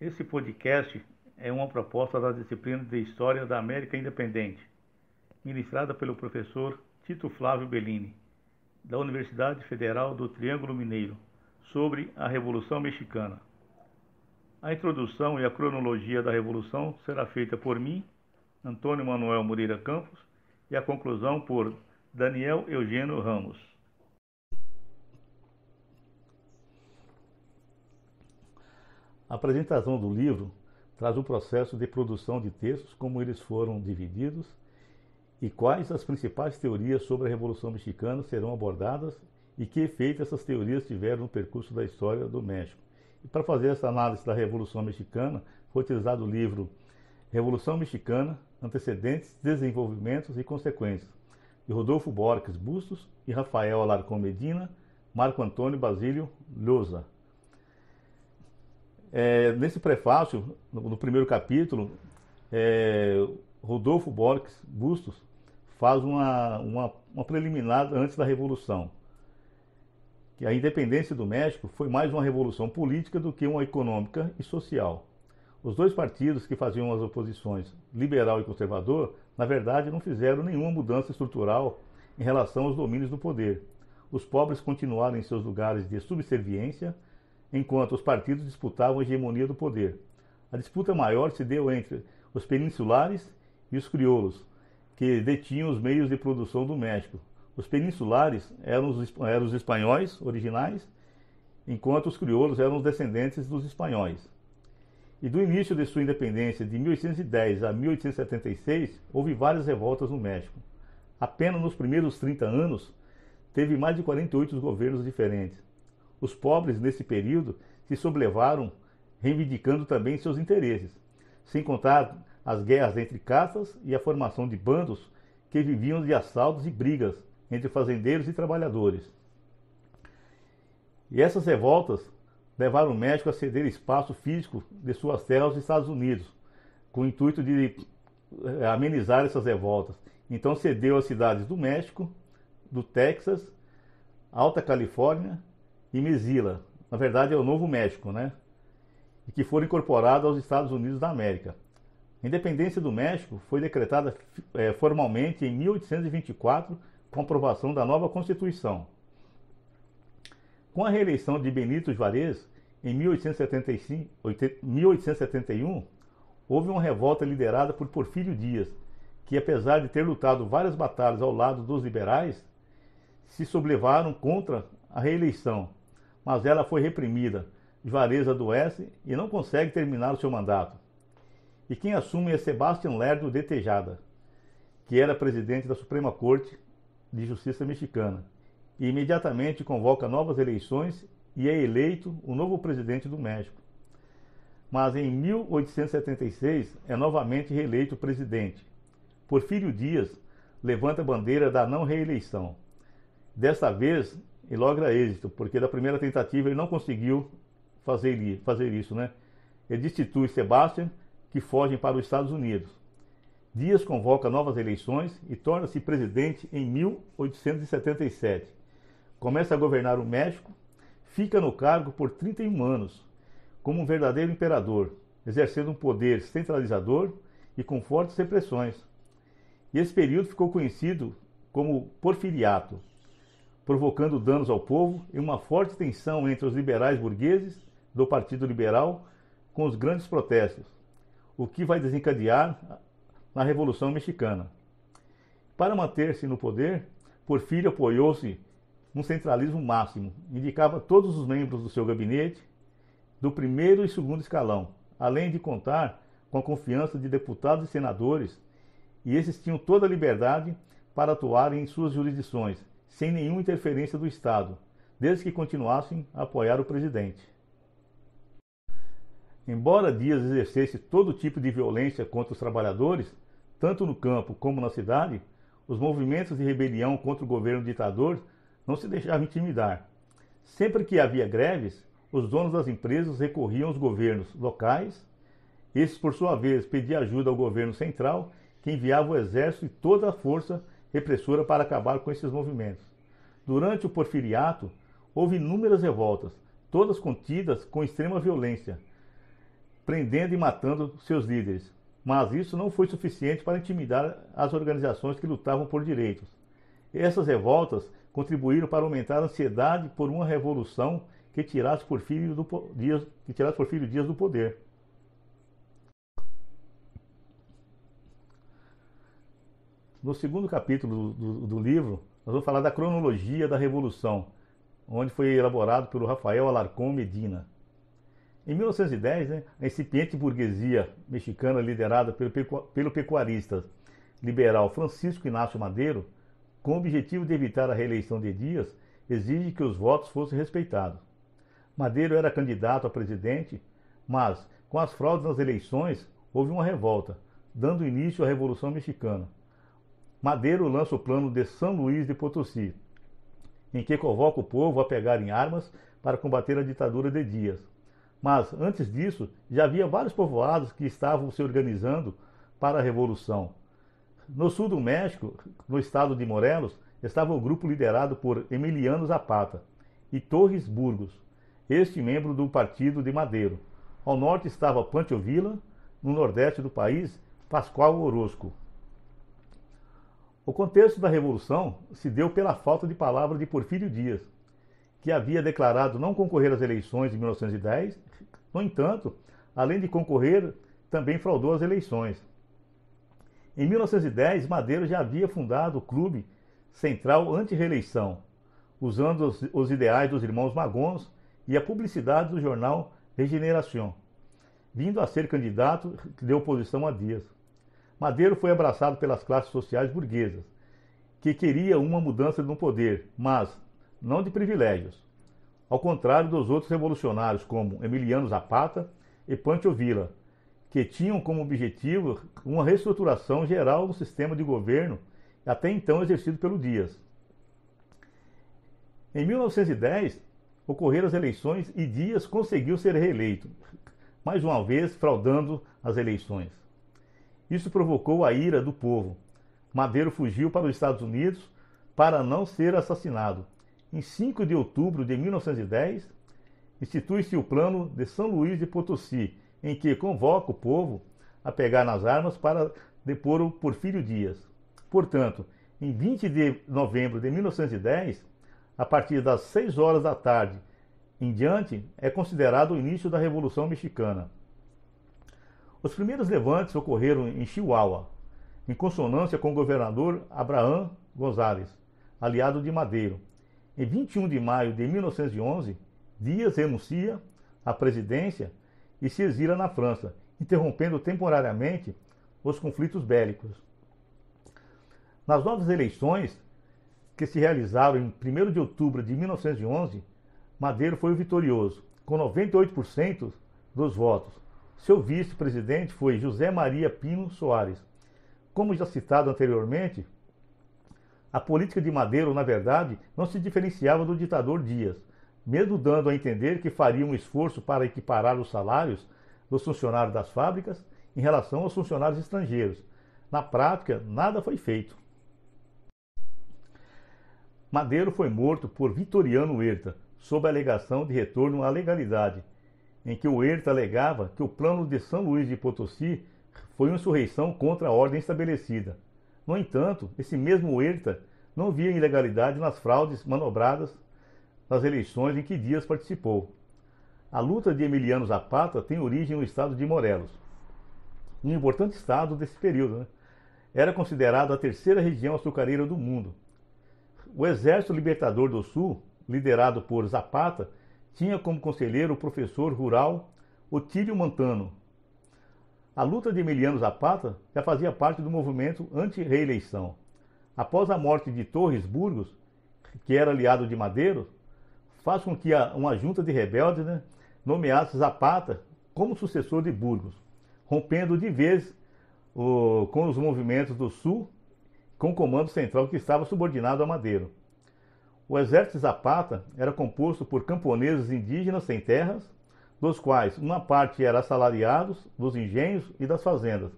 Esse podcast é uma proposta da disciplina de História da América Independente, ministrada pelo professor Tito Flávio Bellini, da Universidade Federal do Triângulo Mineiro, sobre a Revolução Mexicana. A introdução e a cronologia da Revolução será feita por mim, Antônio Manuel Moreira Campos, e a conclusão por Daniel Eugênio Ramos. A apresentação do livro traz o processo de produção de textos, como eles foram divididos e quais as principais teorias sobre a Revolução Mexicana serão abordadas e que efeito essas teorias tiveram no percurso da história do México. E para fazer essa análise da Revolução Mexicana, foi utilizado o livro Revolução Mexicana: Antecedentes, Desenvolvimentos e Consequências, de Rodolfo Borges Bustos e Rafael Alarcón Medina, Marco Antônio Basílio Lousa. É, nesse prefácio, no, no primeiro capítulo, é, Rodolfo Borges Bustos faz uma, uma, uma preliminar antes da Revolução. Que a independência do México foi mais uma revolução política do que uma econômica e social. Os dois partidos que faziam as oposições, liberal e conservador, na verdade não fizeram nenhuma mudança estrutural em relação aos domínios do poder. Os pobres continuaram em seus lugares de subserviência enquanto os partidos disputavam a hegemonia do poder. A disputa maior se deu entre os peninsulares e os crioulos, que detinham os meios de produção do México. Os peninsulares eram os, eram os espanhóis originais, enquanto os crioulos eram os descendentes dos espanhóis. E do início de sua independência, de 1810 a 1876, houve várias revoltas no México. Apenas nos primeiros 30 anos, teve mais de 48 governos diferentes. Os pobres, nesse período, se soblevaram, reivindicando também seus interesses, sem contar as guerras entre castas e a formação de bandos que viviam de assaltos e brigas entre fazendeiros e trabalhadores. E essas revoltas levaram o México a ceder espaço físico de suas terras aos Estados Unidos, com o intuito de eh, amenizar essas revoltas. Então cedeu as cidades do México, do Texas, Alta Califórnia, e Mesila, na verdade é o Novo México, né? E que foram incorporados aos Estados Unidos da América. A independência do México foi decretada é, formalmente em 1824, com aprovação da nova Constituição. Com a reeleição de Benito Juarez, em 1875, 1871, houve uma revolta liderada por Porfírio Dias, que, apesar de ter lutado várias batalhas ao lado dos liberais, se sublevaram contra a reeleição mas ela foi reprimida, Juarez adoece e não consegue terminar o seu mandato. E quem assume é Sebastián Lerdo de Tejada, que era presidente da Suprema Corte de Justiça Mexicana, e imediatamente convoca novas eleições e é eleito o novo presidente do México. Mas em 1876 é novamente reeleito presidente. Porfírio Dias levanta a bandeira da não reeleição. Desta vez, e logra êxito, porque da primeira tentativa ele não conseguiu fazer, fazer isso, né? Ele destitui Sebastian, que fogem para os Estados Unidos. Dias convoca novas eleições e torna-se presidente em 1877. Começa a governar o México, fica no cargo por 31 anos, como um verdadeiro imperador, exercendo um poder centralizador e com fortes repressões. E esse período ficou conhecido como Porfiriato, provocando danos ao povo e uma forte tensão entre os liberais burgueses do Partido Liberal com os grandes protestos, o que vai desencadear na Revolução Mexicana. Para manter-se no poder, Porfírio apoiou-se num centralismo máximo, indicava todos os membros do seu gabinete do primeiro e segundo escalão, além de contar com a confiança de deputados e senadores, e esses tinham toda a liberdade para atuar em suas jurisdições sem nenhuma interferência do Estado, desde que continuassem a apoiar o presidente. Embora Dias exercesse todo tipo de violência contra os trabalhadores, tanto no campo como na cidade, os movimentos de rebelião contra o governo ditador não se deixavam intimidar. Sempre que havia greves, os donos das empresas recorriam aos governos locais. Esses, por sua vez, pediam ajuda ao governo central, que enviava o exército e toda a força repressora para acabar com esses movimentos. Durante o Porfiriato, houve inúmeras revoltas, todas contidas com extrema violência, prendendo e matando seus líderes. Mas isso não foi suficiente para intimidar as organizações que lutavam por direitos. Essas revoltas contribuíram para aumentar a ansiedade por uma revolução que tirasse Porfírio, Dias do poder. No segundo capítulo do, do, do livro, nós vamos falar da cronologia da Revolução, onde foi elaborado pelo Rafael Alarcón Medina. Em 1910, né, a incipiente burguesia mexicana liderada pelo, pelo pecuarista liberal Francisco Inácio Madeiro, com o objetivo de evitar a reeleição de Dias, exige que os votos fossem respeitados. Madeiro era candidato a presidente, mas, com as fraudes nas eleições, houve uma revolta, dando início à Revolução Mexicana. Madeiro lança o plano de São Luís de Potosí, em que convoca o povo a pegar em armas para combater a ditadura de Dias. Mas, antes disso, já havia vários povoados que estavam se organizando para a Revolução. No sul do México, no estado de Morelos, estava o grupo liderado por Emiliano Zapata e Torres Burgos, este membro do partido de Madeiro. Ao norte estava Pancho Villa, no nordeste do país, Pascoal Orozco. O contexto da revolução se deu pela falta de palavra de Porfírio Dias, que havia declarado não concorrer às eleições de 1910, no entanto, além de concorrer, também fraudou as eleições. Em 1910, Madeiro já havia fundado o Clube Central Anti-Reeleição, usando os, os, ideais dos irmãos Magons e a publicidade do jornal Regeneração, vindo a ser candidato de deu oposição a Dias. Madeiro foi abraçado pelas classes sociais burguesas, que queria uma mudança no poder, mas não de privilégios. Ao contrário dos outros revolucionários como Emiliano Zapata e Pancho Villa, que tinham como objetivo uma reestruturação geral do sistema de governo até então exercido pelo Dias. Em 1910, ocorreram as eleições e Dias conseguiu ser reeleito, mais uma vez fraudando as eleições. Isso provocou a ira do povo. Madeiro fugiu para os Estados Unidos para não ser assassinado. Em 5 de outubro de 1910, institui-se o Plano de São Luís de Potosí, em que convoca o povo a pegar nas armas para depor o Porfírio Dias. Portanto, em 20 de novembro de 1910, a partir das 6 horas da tarde em diante, é considerado o início da Revolução Mexicana. Os primeiros levantes ocorreram em Chihuahua, em consonância com o governador Abraham Gonzales, aliado de Madeiro. Em 21 de maio de 1911, Dias renuncia à presidência e se exila na França, interrompendo temporariamente os conflitos bélicos. Nas novas eleições, que se realizaram em 1 de outubro de 1911, Madeiro foi o vitorioso, com 98% dos votos, seu vice-presidente foi José Maria Pino Soares. Como já citado anteriormente, a política de Madeiro, na verdade, não se diferenciava do ditador Dias, mesmo dando a entender que faria um esforço para equiparar os salários dos funcionários das fábricas em relação aos funcionários estrangeiros. Na prática, nada foi feito. Madeiro foi morto por Vitoriano Huerta, sob a alegação de retorno à legalidade em que o Herta alegava que o plano de São Luís de Potosí foi uma insurreição contra a ordem estabelecida. No entanto, esse mesmo Herta não via ilegalidade nas fraudes manobradas nas eleições em que Dias participou. A luta de Emiliano Zapata tem origem no estado de Morelos, um importante estado desse período. Né? Era considerado a terceira região açucareira do mundo. O Exército Libertador do Sul, liderado por Zapata, tinha como conselheiro o professor rural Otílio Mantano. A luta de Emiliano Zapata já fazia parte do movimento anti-reeleição. Após a morte de Torres Burgos, que era aliado de Madeiro, faz com que uma junta de rebeldes né, nomeasse Zapata como sucessor de Burgos, rompendo de vez o, com os movimentos do Sul, com o comando central que estava subordinado a Madeiro. O exército Zapata era composto por camponeses indígenas sem terras, dos quais uma parte era assalariados dos engenhos e das fazendas,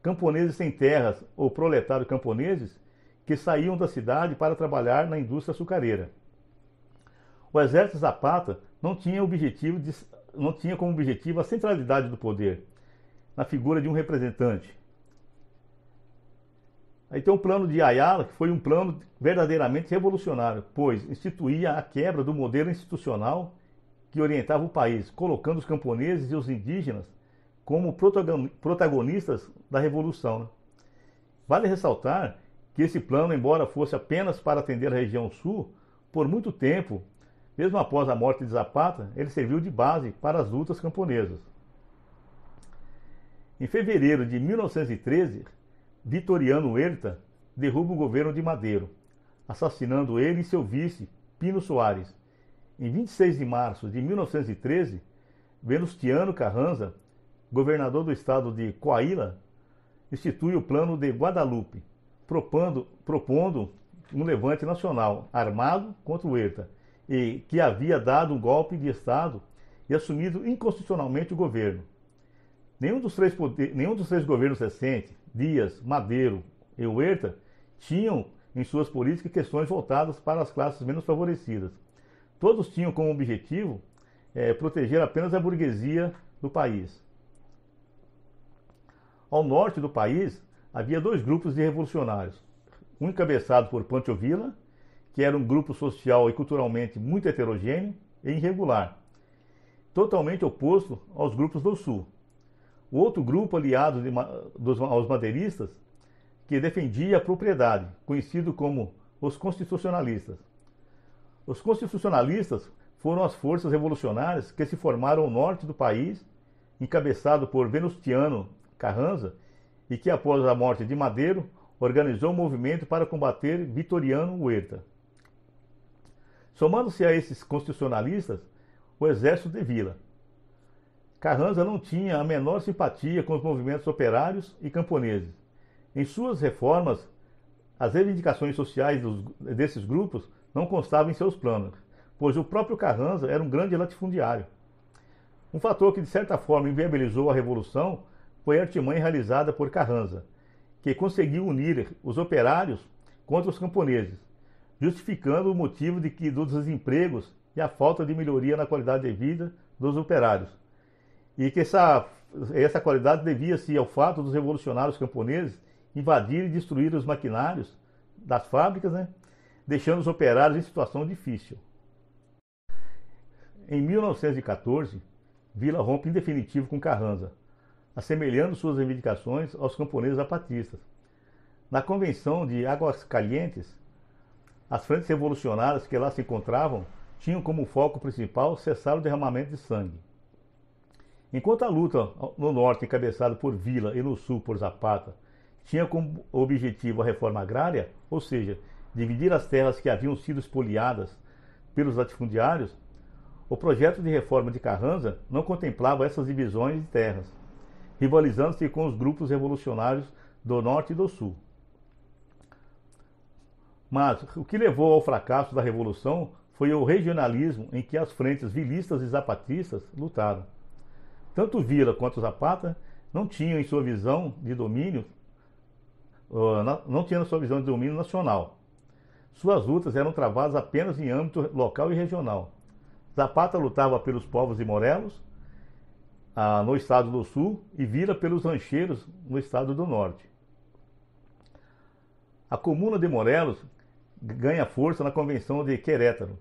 camponeses sem terras ou proletários camponeses que saíam da cidade para trabalhar na indústria açucareira. O exército Zapata não tinha, objetivo de, não tinha como objetivo a centralidade do poder, na figura de um representante, Aí tem plano de Ayala, que foi um plano verdadeiramente revolucionário, pois instituía a quebra do modelo institucional que orientava o país, colocando os camponeses e os indígenas como protagonistas da revolução. Né? Vale ressaltar que esse plano, embora fosse apenas para atender a região sul, por muito tempo, mesmo após a morte de Zapata, ele serviu de base para as lutas camponesas. Em fevereiro de 1913, Vitoriano Herta derruba o governo de Madeiro, assassinando ele e seu vice, Pino Soares. Em 26 de março de 1913, Venustiano Carranza, governador do estado de Coahuila, institui o Plano de Guadalupe, propondo, propondo um levante nacional armado contra o Herta, e que havia dado um golpe de Estado e assumido inconstitucionalmente o governo. Nenhum dos três, poder, nenhum dos três governos recentes, Dias, Madeiro e Huerta, tinham em suas políticas questões voltadas para as classes menos favorecidas. Todos tinham como objetivo é, proteger apenas a burguesia do país. Ao norte do país havia dois grupos de revolucionários, um encabeçado por Pancho Villa, que era um grupo social e culturalmente muito heterogêneo e irregular, totalmente oposto aos grupos do sul o outro grupo aliado de, dos, aos madeiristas que defendia a propriedade, conhecido como os constitucionalistas. Os constitucionalistas foram as forças revolucionárias que se formaram ao norte do país, encabeçado por Venustiano Carranza, e que após a morte de Madeiro organizou um movimento para combater Vitoriano Huerta. Somando-se a esses constitucionalistas, o exército de Vila, Carranza não tinha a menor simpatia com os movimentos operários e camponeses. Em suas reformas, as reivindicações sociais dos, desses grupos não constavam em seus planos, pois o próprio Carranza era um grande latifundiário. Um fator que, de certa forma, inviabilizou a Revolução foi a artimanha realizada por Carranza, que conseguiu unir os operários contra os camponeses, justificando o motivo de que, dos desempregos e a falta de melhoria na qualidade de vida dos operários e que essa, essa qualidade devia-se ao fato dos revolucionários camponeses invadir e destruir os maquinários das fábricas, né? deixando os operários em situação difícil. Em 1914, Vila rompe em definitivo com Carranza, assemelhando suas reivindicações aos camponeses zapatistas. Na convenção de Águas Calientes, as frentes revolucionárias que lá se encontravam tinham como foco principal cessar o derramamento de sangue. Enquanto a luta no norte, encabeçada por Vila, e no sul por Zapata, tinha como objetivo a reforma agrária, ou seja, dividir as terras que haviam sido expoliadas pelos latifundiários, o projeto de reforma de Carranza não contemplava essas divisões de terras, rivalizando-se com os grupos revolucionários do norte e do sul. Mas o que levou ao fracasso da revolução foi o regionalismo em que as frentes vilistas e zapatistas lutaram tanto Vila quanto Zapata não tinham em sua visão de domínio, não tinham sua visão de domínio nacional. Suas lutas eram travadas apenas em âmbito local e regional. Zapata lutava pelos povos de Morelos, ah, no estado do Sul, e Vila pelos rancheiros no estado do Norte. A comuna de Morelos ganha força na Convenção de Querétaro,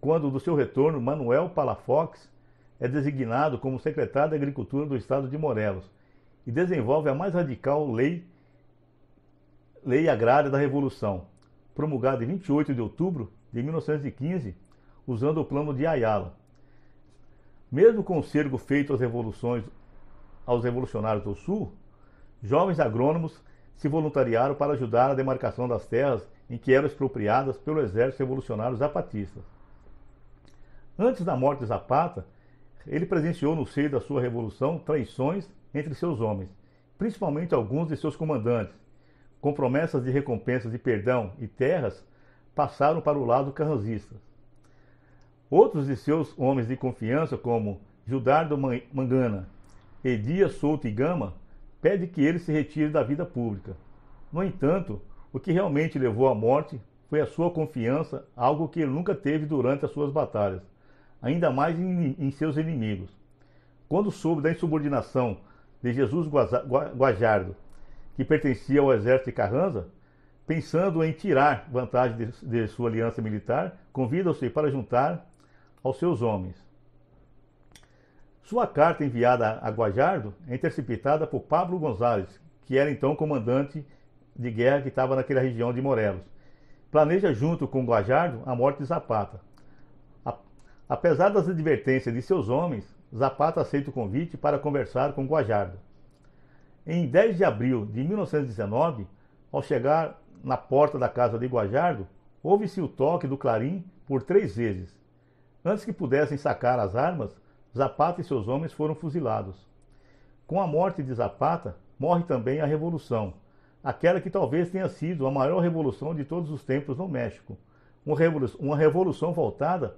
quando, do seu retorno, Manuel Palafox é designado como secretário da Agricultura do Estado de Morelos e desenvolve a mais radical lei, lei agrária da Revolução, promulgada em 28 de outubro de 1915, usando o plano de Ayala. Mesmo com o cerco feito às revoluções, aos revolucionários do Sul, jovens agrônomos se voluntariaram para ajudar a demarcação das terras em que eram expropriadas pelo exército revolucionário zapatista. Antes da morte de Zapata, ele presenciou no seio da sua revolução traições entre seus homens, principalmente alguns de seus comandantes. Com promessas de recompensas de perdão e terras, passaram para o lado carrasista. Outros de seus homens de confiança, como Judardo Mangana e Dias Souto e Gama, pede que ele se retire da vida pública. No entanto, o que realmente levou à morte foi a sua confiança, algo que ele nunca teve durante as suas batalhas ainda mais em, em seus inimigos. Quando soube da insubordinação de Jesus Guajardo, que pertencia ao exército de Carranza, pensando em tirar vantagem de, de sua aliança militar, convida-se para juntar aos seus homens. Sua carta enviada a Guajardo é interceptada por Pablo Gonzalez, que era então comandante de guerra que estava naquela região de Morelos. Planeja junto com Guajardo a morte de Zapata. Apesar das advertências de seus homens, Zapata aceita o convite para conversar com Guajardo. Em 10 de abril de 1919, ao chegar na porta da casa de Guajardo, ouve-se o toque do clarim por três vezes. Antes que pudessem sacar as armas, Zapata e seus homens foram fuzilados. Com a morte de Zapata, morre também a Revolução, aquela que talvez tenha sido a maior revolução de todos os tempos no México. Uma revolução voltada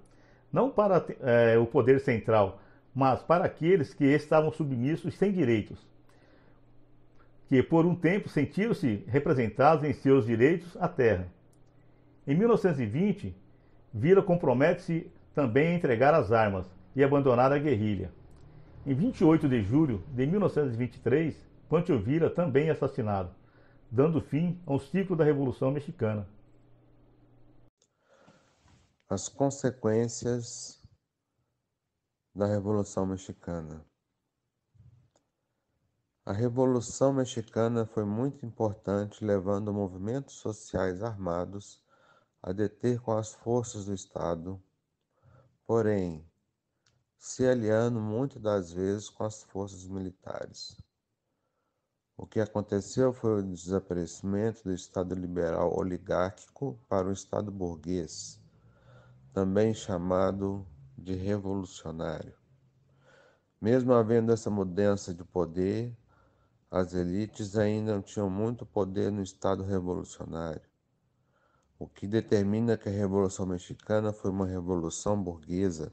não para é, o poder central, mas para aqueles que estavam submissos sem direitos, que por um tempo sentiram-se representados em seus direitos à terra. Em 1920, Vila compromete-se também a entregar as armas e abandonar a guerrilha. Em 28 de julho de 1923, Pancho Villa também é assassinado, dando fim a um ciclo da Revolução Mexicana as consequências da Revolução Mexicana. A Revolução Mexicana foi muito importante, levando movimentos sociais armados a deter com as forças do Estado, porém, se aliando muitas das vezes com as forças militares. O que aconteceu foi o desaparecimento do Estado liberal oligárquico para o Estado burguês também chamado de revolucionário. Mesmo havendo essa mudança de poder, as elites ainda não tinham muito poder no Estado revolucionário, o que determina que a Revolução Mexicana foi uma revolução burguesa.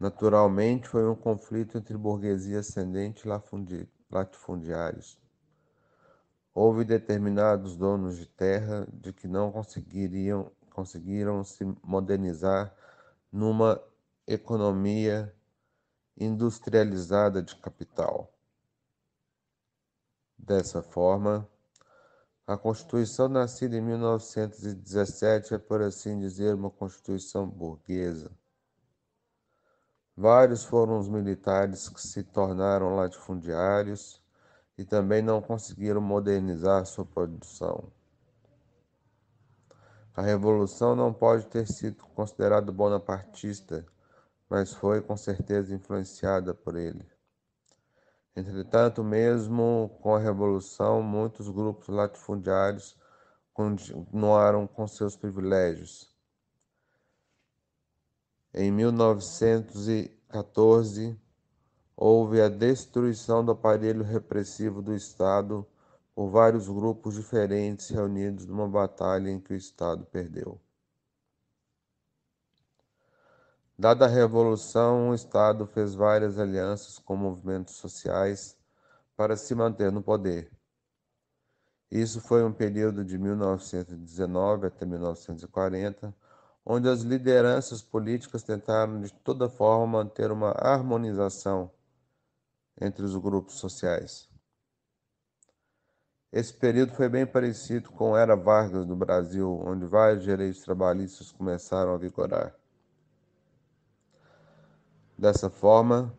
Naturalmente, foi um conflito entre burguesia ascendente e latifundiários. Houve determinados donos de terra de que não conseguiriam conseguiram se modernizar numa economia industrializada de capital. Dessa forma, a Constituição nascida em 1917 é, por assim dizer, uma Constituição burguesa. Vários foram os militares que se tornaram latifundiários e também não conseguiram modernizar sua produção. A revolução não pode ter sido considerada bonapartista, mas foi com certeza influenciada por ele. Entretanto, mesmo com a revolução, muitos grupos latifundiários continuaram com seus privilégios. Em 1914, houve a destruição do aparelho repressivo do Estado ou vários grupos diferentes reunidos numa batalha em que o Estado perdeu. Dada a Revolução, o Estado fez várias alianças com movimentos sociais para se manter no poder. Isso foi um período de 1919 até 1940, onde as lideranças políticas tentaram de toda forma manter uma harmonização entre os grupos sociais. Esse período foi bem parecido com Era Vargas no Brasil, onde vários direitos trabalhistas começaram a vigorar. Dessa forma,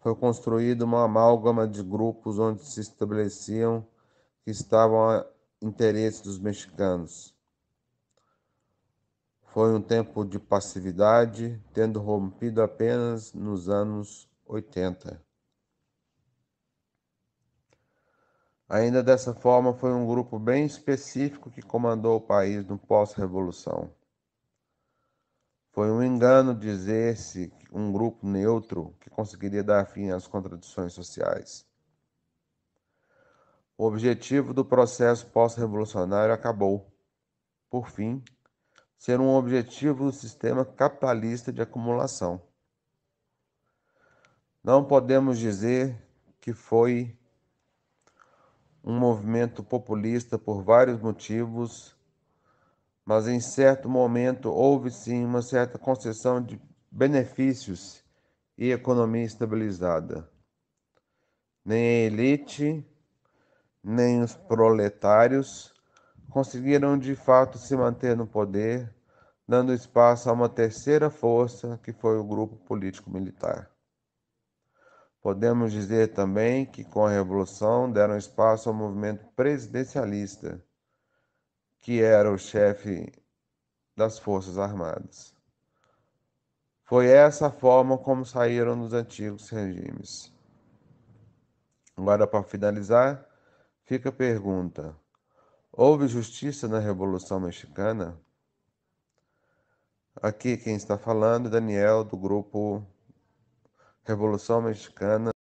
foi construída uma amálgama de grupos onde se estabeleciam que estavam a interesse dos mexicanos. Foi um tempo de passividade, tendo rompido apenas nos anos 80. Ainda dessa forma, foi um grupo bem específico que comandou o país no pós-revolução. Foi um engano dizer-se um grupo neutro que conseguiria dar fim às contradições sociais. O objetivo do processo pós-revolucionário acabou, por fim, ser um objetivo do sistema capitalista de acumulação. Não podemos dizer que foi um movimento populista por vários motivos, mas em certo momento houve sim uma certa concessão de benefícios e economia estabilizada. Nem a elite, nem os proletários conseguiram de fato se manter no poder, dando espaço a uma terceira força que foi o grupo político-militar. Podemos dizer também que, com a Revolução, deram espaço ao movimento presidencialista, que era o chefe das Forças Armadas. Foi essa a forma como saíram dos antigos regimes. Agora, para finalizar, fica a pergunta: houve justiça na Revolução Mexicana? Aqui quem está falando é Daniel, do grupo Revolução Mexicana